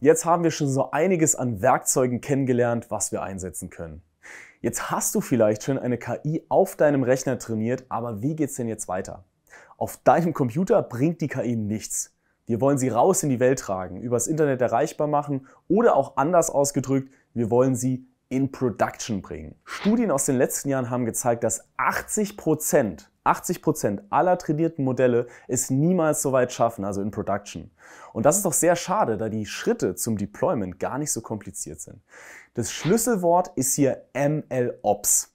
Jetzt haben wir schon so einiges an Werkzeugen kennengelernt, was wir einsetzen können. Jetzt hast du vielleicht schon eine KI auf deinem Rechner trainiert, aber wie geht's denn jetzt weiter? Auf deinem Computer bringt die KI nichts. Wir wollen sie raus in die Welt tragen, übers Internet erreichbar machen oder auch anders ausgedrückt, wir wollen sie in Production bringen. Studien aus den letzten Jahren haben gezeigt, dass 80 Prozent 80% Prozent aller trainierten Modelle es niemals so weit schaffen, also in Production. Und das ist doch sehr schade, da die Schritte zum Deployment gar nicht so kompliziert sind. Das Schlüsselwort ist hier MLOps.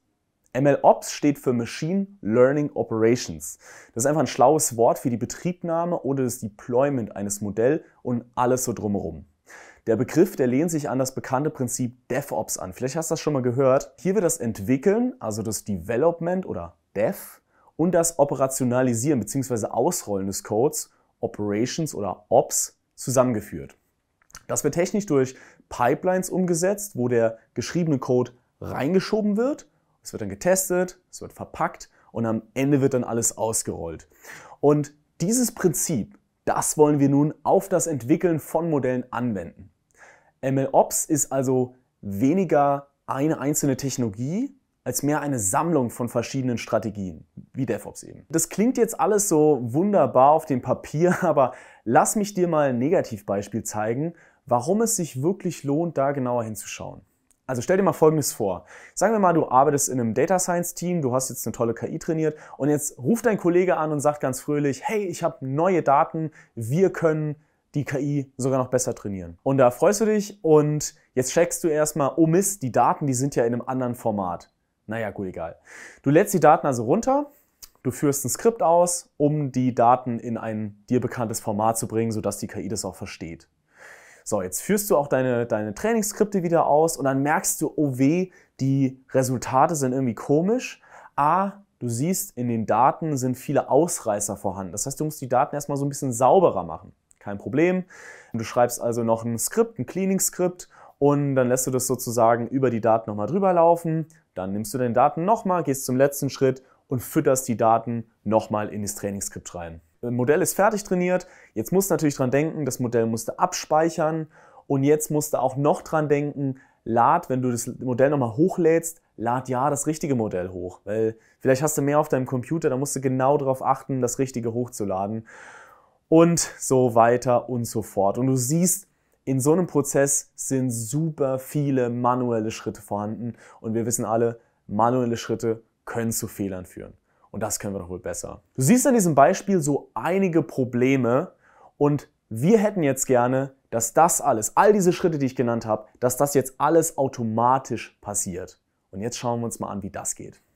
MLOps steht für Machine Learning Operations. Das ist einfach ein schlaues Wort für die Betriebnahme oder das Deployment eines Modells und alles so drumherum. Der Begriff, der lehnt sich an das bekannte Prinzip DevOps an. Vielleicht hast du das schon mal gehört. Hier wird das Entwickeln, also das Development oder Dev, und das Operationalisieren bzw. Ausrollen des Codes, Operations oder Ops, zusammengeführt. Das wird technisch durch Pipelines umgesetzt, wo der geschriebene Code reingeschoben wird, es wird dann getestet, es wird verpackt und am Ende wird dann alles ausgerollt. Und dieses Prinzip, das wollen wir nun auf das Entwickeln von Modellen anwenden. MLOps ist also weniger eine einzelne Technologie, als mehr eine Sammlung von verschiedenen Strategien, wie DevOps eben. Das klingt jetzt alles so wunderbar auf dem Papier, aber lass mich dir mal ein Negativbeispiel zeigen, warum es sich wirklich lohnt, da genauer hinzuschauen. Also stell dir mal Folgendes vor. Sagen wir mal, du arbeitest in einem Data Science Team, du hast jetzt eine tolle KI trainiert und jetzt ruft dein Kollege an und sagt ganz fröhlich, hey, ich habe neue Daten, wir können die KI sogar noch besser trainieren. Und da freust du dich und jetzt checkst du erstmal, oh Mist, die Daten, die sind ja in einem anderen Format. Naja, gut, egal. Du lädst die Daten also runter, du führst ein Skript aus, um die Daten in ein dir bekanntes Format zu bringen, sodass die KI das auch versteht. So, jetzt führst du auch deine, deine Trainingsskripte wieder aus und dann merkst du, oh weh, die Resultate sind irgendwie komisch. A, du siehst, in den Daten sind viele Ausreißer vorhanden. Das heißt, du musst die Daten erstmal so ein bisschen sauberer machen. Kein Problem. Du schreibst also noch ein Skript, ein Cleaning-Skript und dann lässt du das sozusagen über die Daten nochmal drüber laufen, dann nimmst du deine Daten nochmal, gehst zum letzten Schritt und fütterst die Daten nochmal in das Trainingsskript rein. Das Modell ist fertig trainiert. Jetzt musst du natürlich dran denken, das Modell musste abspeichern und jetzt musst du auch noch dran denken, lad, wenn du das Modell nochmal hochlädst, lad ja das richtige Modell hoch, weil vielleicht hast du mehr auf deinem Computer, da musst du genau darauf achten, das richtige hochzuladen und so weiter und so fort. Und du siehst, in so einem Prozess sind super viele manuelle Schritte vorhanden und wir wissen alle, manuelle Schritte können zu Fehlern führen. Und das können wir doch wohl besser. Du siehst an diesem Beispiel so einige Probleme und wir hätten jetzt gerne, dass das alles, all diese Schritte, die ich genannt habe, dass das jetzt alles automatisch passiert. Und jetzt schauen wir uns mal an, wie das geht.